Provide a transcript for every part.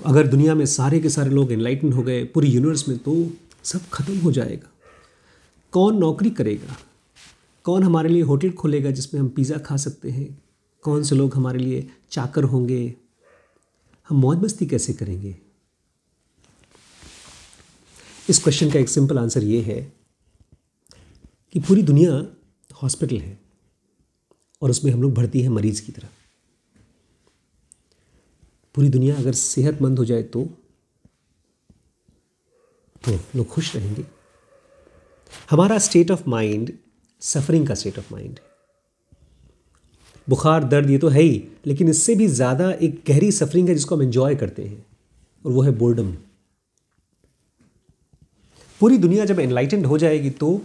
तो अगर दुनिया में सारे के सारे लोग इनलाइटन हो गए पूरी यूनिवर्स में तो सब खत्म हो जाएगा कौन नौकरी करेगा कौन हमारे लिए होटल खोलेगा जिसमें हम पिज़्ज़ा खा सकते हैं कौन से लोग हमारे लिए चाकर होंगे हम मौज मस्ती कैसे करेंगे इस क्वेश्चन का एक सिंपल आंसर ये है कि पूरी दुनिया हॉस्पिटल है और उसमें हम लोग भर्ती हैं मरीज़ की तरह पूरी दुनिया अगर सेहतमंद हो जाए तो तो लोग खुश रहेंगे हमारा स्टेट ऑफ माइंड सफरिंग का स्टेट ऑफ माइंड है बुखार दर्द ये तो है ही लेकिन इससे भी ज़्यादा एक गहरी सफरिंग है जिसको हम एंजॉय करते हैं और वो है बोर्डम पूरी दुनिया जब एनलाइटेंड हो जाएगी तो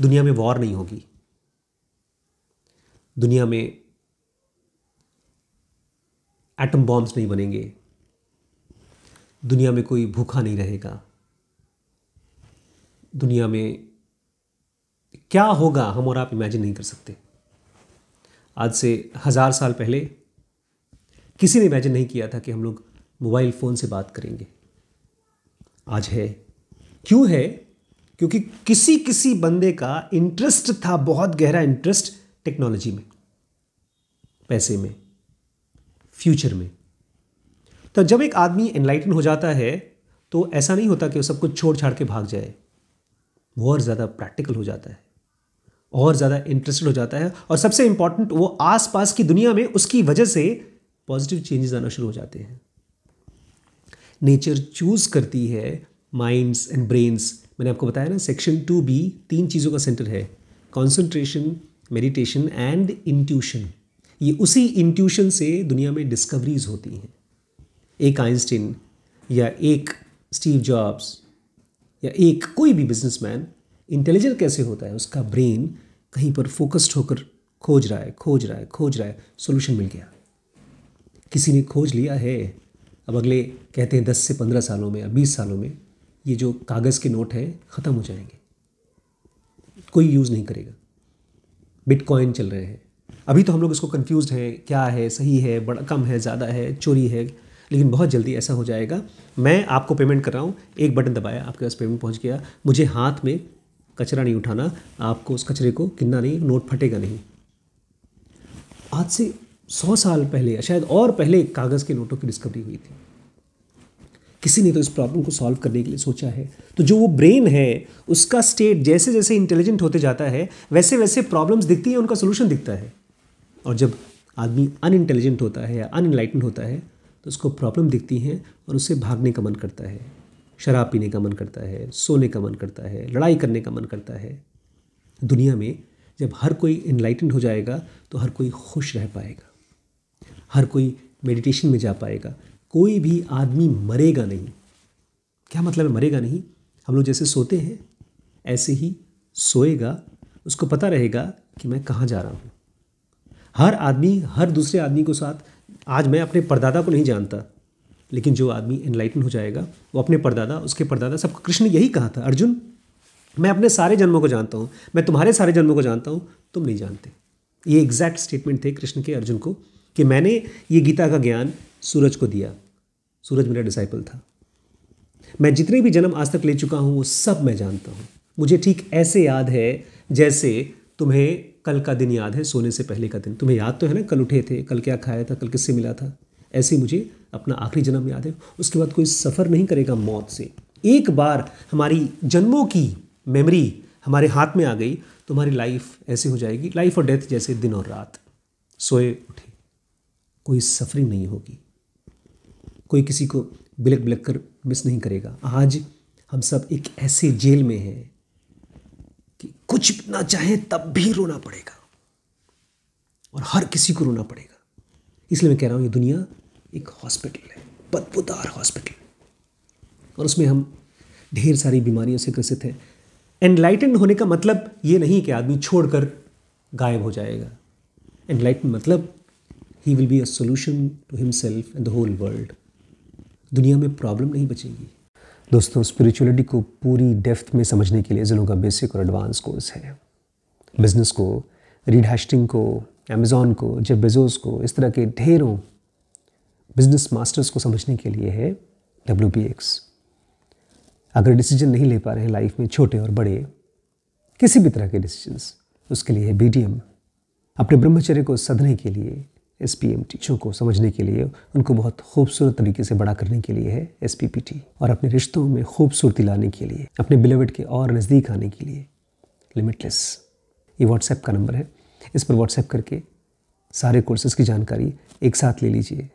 दुनिया में वॉर नहीं होगी दुनिया में एटम बॉम्ब्स नहीं बनेंगे दुनिया में कोई भूखा नहीं रहेगा दुनिया में क्या होगा हम और आप इमेजिन नहीं कर सकते आज से हज़ार साल पहले किसी ने इमेजिन नहीं किया था कि हम लोग मोबाइल फ़ोन से बात करेंगे आज है क्यों है क्योंकि किसी किसी बंदे का इंटरेस्ट था बहुत गहरा इंटरेस्ट टेक्नोलॉजी में पैसे में फ्यूचर में तो जब एक आदमी एनलाइटन हो जाता है तो ऐसा नहीं होता कि वो सब कुछ छोड़ छाड़ के भाग जाए वो और ज़्यादा प्रैक्टिकल हो जाता है और ज़्यादा इंटरेस्टेड हो जाता है और सबसे इंपॉर्टेंट वो आसपास की दुनिया में उसकी वजह से पॉजिटिव चेंजेस आना शुरू हो जाते हैं नेचर चूज़ करती है माइंड्स एंड ब्रेन्स मैंने आपको बताया ना सेक्शन टू बी तीन चीज़ों का सेंटर है कॉन्सेंट्रेशन मेडिटेशन एंड इंट्यूशन ये उसी इंट्यूशन से दुनिया में डिस्कवरीज होती हैं एक आइंस्टीन या एक स्टीव जॉब्स या एक कोई भी बिजनेसमैन इंटेलिजेंट कैसे होता है उसका ब्रेन कहीं पर फोकस्ड होकर खोज रहा है खोज रहा है खोज रहा है सोल्यूशन मिल गया किसी ने खोज लिया है अब अगले कहते हैं दस से पंद्रह सालों में या बीस सालों में ये जो कागज़ के नोट हैं ख़त्म हो जाएंगे कोई यूज़ नहीं करेगा बिटकॉइन चल रहे हैं अभी तो हम लोग इसको कन्फ्यूज हैं क्या है सही है बड़ा कम है ज़्यादा है चोरी है लेकिन बहुत जल्दी ऐसा हो जाएगा मैं आपको पेमेंट कर रहा हूँ एक बटन दबाया आपके पास पेमेंट पहुँच गया मुझे हाथ में कचरा नहीं उठाना आपको उस कचरे को किन्ना नहीं नोट फटेगा नहीं आज से सौ साल पहले शायद और पहले कागज़ के नोटों की डिस्कवरी हुई थी किसी ने तो इस प्रॉब्लम को सॉल्व करने के लिए सोचा है तो जो वो ब्रेन है उसका स्टेट जैसे जैसे इंटेलिजेंट होते जाता है वैसे वैसे प्रॉब्लम्स दिखती हैं उनका सोल्यूशन दिखता है और जब आदमी अन इंटेलिजेंट होता है या अनइनलाइटेंड होता है तो उसको प्रॉब्लम दिखती हैं और उससे भागने का मन करता है शराब पीने का मन करता है सोने का मन करता है लड़ाई करने का मन करता है दुनिया में जब हर कोई इनलाइटेंड हो जाएगा तो हर कोई खुश रह पाएगा हर कोई मेडिटेशन में जा पाएगा कोई भी आदमी मरेगा नहीं क्या मतलब है मरेगा नहीं हम लोग जैसे सोते हैं ऐसे ही सोएगा उसको पता रहेगा कि मैं कहाँ जा रहा हूँ हर आदमी हर दूसरे आदमी को साथ आज मैं अपने परदादा को नहीं जानता लेकिन जो आदमी इनलाइटन हो जाएगा वो अपने परदादा उसके परदादा सब कृष्ण यही कहा था अर्जुन मैं अपने सारे जन्मों को जानता हूँ मैं तुम्हारे सारे जन्मों को जानता हूँ तुम नहीं जानते ये एग्जैक्ट स्टेटमेंट थे कृष्ण के अर्जुन को कि मैंने ये गीता का ज्ञान सूरज को दिया सूरज मेरा डिसाइपल था मैं जितने भी जन्म आज तक ले चुका हूँ वो सब मैं जानता हूँ मुझे ठीक ऐसे याद है जैसे तुम्हें कल का दिन याद है सोने से पहले का दिन तुम्हें याद तो है ना कल उठे थे कल क्या खाया था कल किससे मिला था ऐसे मुझे अपना आखिरी जन्म याद है उसके बाद कोई सफ़र नहीं करेगा मौत से एक बार हमारी जन्मों की मेमोरी हमारे हाथ में आ गई तो हमारी लाइफ ऐसे हो जाएगी लाइफ और डेथ जैसे दिन और रात सोए उठे कोई सफरिंग नहीं होगी कोई किसी को बिलक बिलक कर मिस नहीं करेगा आज हम सब एक ऐसे जेल में हैं कि कुछ ना चाहे तब भी रोना पड़ेगा और हर किसी को रोना पड़ेगा इसलिए मैं कह रहा हूँ ये दुनिया एक हॉस्पिटल है बदबूदार हॉस्पिटल और उसमें हम ढेर सारी बीमारियों से ग्रसित हैं एनलाइटेंड होने का मतलब ये नहीं कि आदमी छोड़कर गायब हो जाएगा एनलाइटन मतलब he will be a solution to himself and the whole world दुनिया में प्रॉब्लम नहीं बचेगी दोस्तों स्पिरिचुअलिटी को पूरी डेफ्थ में समझने के लिए जिलों का बेसिक और एडवांस कोर्स है बिजनेस को रीड को अमेजोन को जब बेजोस को इस तरह के ढेरों बिजनेस मास्टर्स को समझने के लिए है डब्ल्यू पी एक्स अगर डिसीजन नहीं ले पा रहे हैं लाइफ में छोटे और बड़े किसी भी तरह के डिसीजंस उसके लिए है बी अपने ब्रह्मचर्य को सधने के लिए एस टीचों को समझने के लिए उनको बहुत खूबसूरत तरीके से बड़ा करने के लिए है एस और अपने रिश्तों में खूबसूरती लाने के लिए अपने बिलेवट के और नज़दीक आने के लिए लिमिटलेस ये व्हाट्सएप का नंबर है इस पर व्हाट्सएप करके सारे कोर्सेज़ की जानकारी एक साथ ले लीजिए